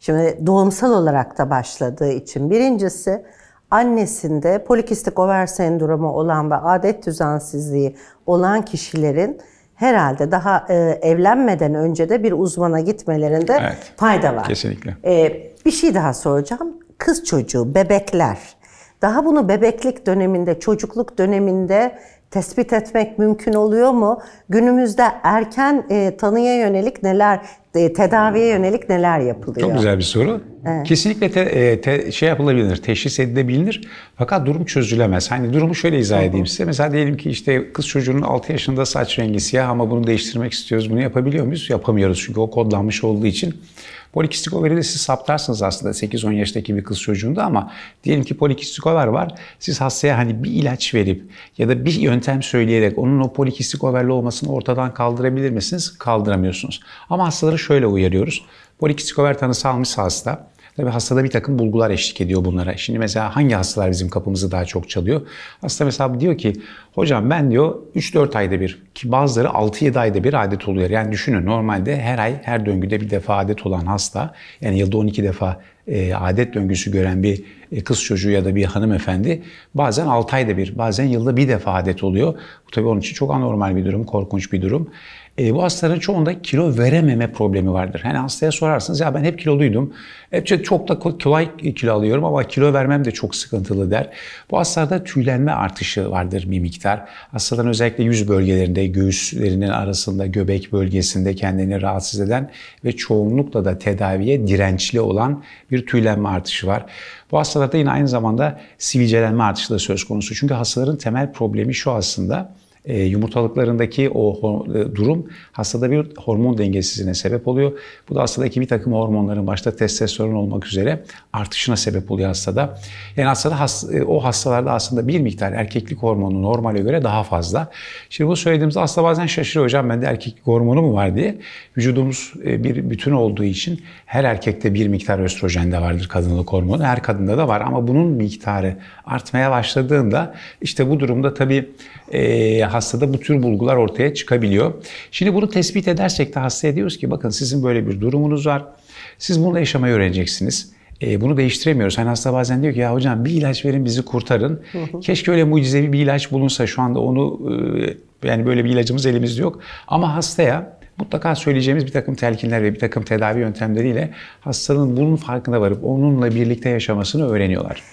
Şimdi doğumsal olarak da başladığı için birincisi annesinde polikistik over sendromu olan ve adet düzensizliği olan kişilerin herhalde daha e, evlenmeden önce de bir uzmana gitmelerinde evet, fayda var. Kesinlikle. E, bir şey daha soracağım. Kız çocuğu, bebekler. Daha bunu bebeklik döneminde, çocukluk döneminde tespit etmek mümkün oluyor mu? Günümüzde erken e, tanıya yönelik neler ee, tedaviye yönelik neler yapılıyor? Çok güzel bir soru. Evet. Kesinlikle te, e, te, şey yapılabilir, teşhis edilebilir. Fakat durum çözülemez. Hani durumu şöyle izah edeyim size. Mesela diyelim ki işte kız çocuğunun 6 yaşında saç rengi siyah ama bunu değiştirmek istiyoruz. Bunu yapabiliyor muyuz? Yapamıyoruz çünkü o kodlanmış olduğu için. Polikistik overi de siz saptarsınız aslında 8-10 yaştaki bir kız çocuğunda ama diyelim ki polikistik over var. Siz hastaya hani bir ilaç verip ya da bir yöntem söyleyerek onun o polikistik overli olmasını ortadan kaldırabilir misiniz? Kaldıramıyorsunuz. Ama hastalara şöyle uyarıyoruz. Polikistikover tanısı almış hasta. Tabii hastada bir takım bulgular eşlik ediyor bunlara. Şimdi mesela hangi hastalar bizim kapımızı daha çok çalıyor? Hasta mesela diyor ki hocam ben diyor 3-4 ayda bir ki bazıları 6-7 ayda bir adet oluyor. Yani düşünün normalde her ay her döngüde bir defa adet olan hasta yani yılda 12 defa e, adet döngüsü gören bir e, kız çocuğu ya da bir hanımefendi bazen 6 ayda bir, bazen yılda bir defa adet oluyor. Bu tabii onun için çok anormal bir durum, korkunç bir durum. E, bu hastaların çoğunda kilo verememe problemi vardır. Yani hastaya sorarsınız ya ben hep kiloluydum. Hep çok da kolay kilo alıyorum ama kilo vermem de çok sıkıntılı der. Bu hastalarda tüylenme artışı vardır bir miktar. Hastaların özellikle yüz bölgelerinde, göğüslerinin arasında göbek bölgesinde kendini rahatsız eden ve çoğunlukla da tedaviye dirençli olan bir tüylenme artışı var. Bu hastalarda yine aynı zamanda sivilcelenme artışı da söz konusu. Çünkü hastaların temel problemi şu aslında e, yumurtalıklarındaki o e, durum hastada bir hormon dengesizliğine sebep oluyor. Bu da hastadaki bir takım hormonların başta testosteron olmak üzere artışına sebep oluyor hastada. Yani hastada e, o hastalarda aslında bir miktar erkeklik hormonu normale göre daha fazla. Şimdi bu söylediğimizde hasta bazen şaşırıyor hocam bende erkeklik hormonu mu var diye. Vücudumuz bir bütün olduğu için her erkekte bir miktar östrojen de vardır kadınlık hormonu. Her kadında da var ama bunun miktarı artmaya başladığında işte bu durumda tabii e, hastada bu tür bulgular ortaya çıkabiliyor. Şimdi bunu tespit edersek de hastaya diyoruz ki bakın sizin böyle bir durumunuz var. Siz bununla yaşamayı öğreneceksiniz. E, bunu değiştiremiyoruz. Hani hasta bazen diyor ki ya hocam bir ilaç verin bizi kurtarın. Hı hı. Keşke öyle mucizevi bir ilaç bulunsa şu anda onu e, yani böyle bir ilacımız elimizde yok. Ama hastaya mutlaka söyleyeceğimiz bir takım telkinler ve bir takım tedavi yöntemleriyle hastanın bunun farkında varıp onunla birlikte yaşamasını öğreniyorlar.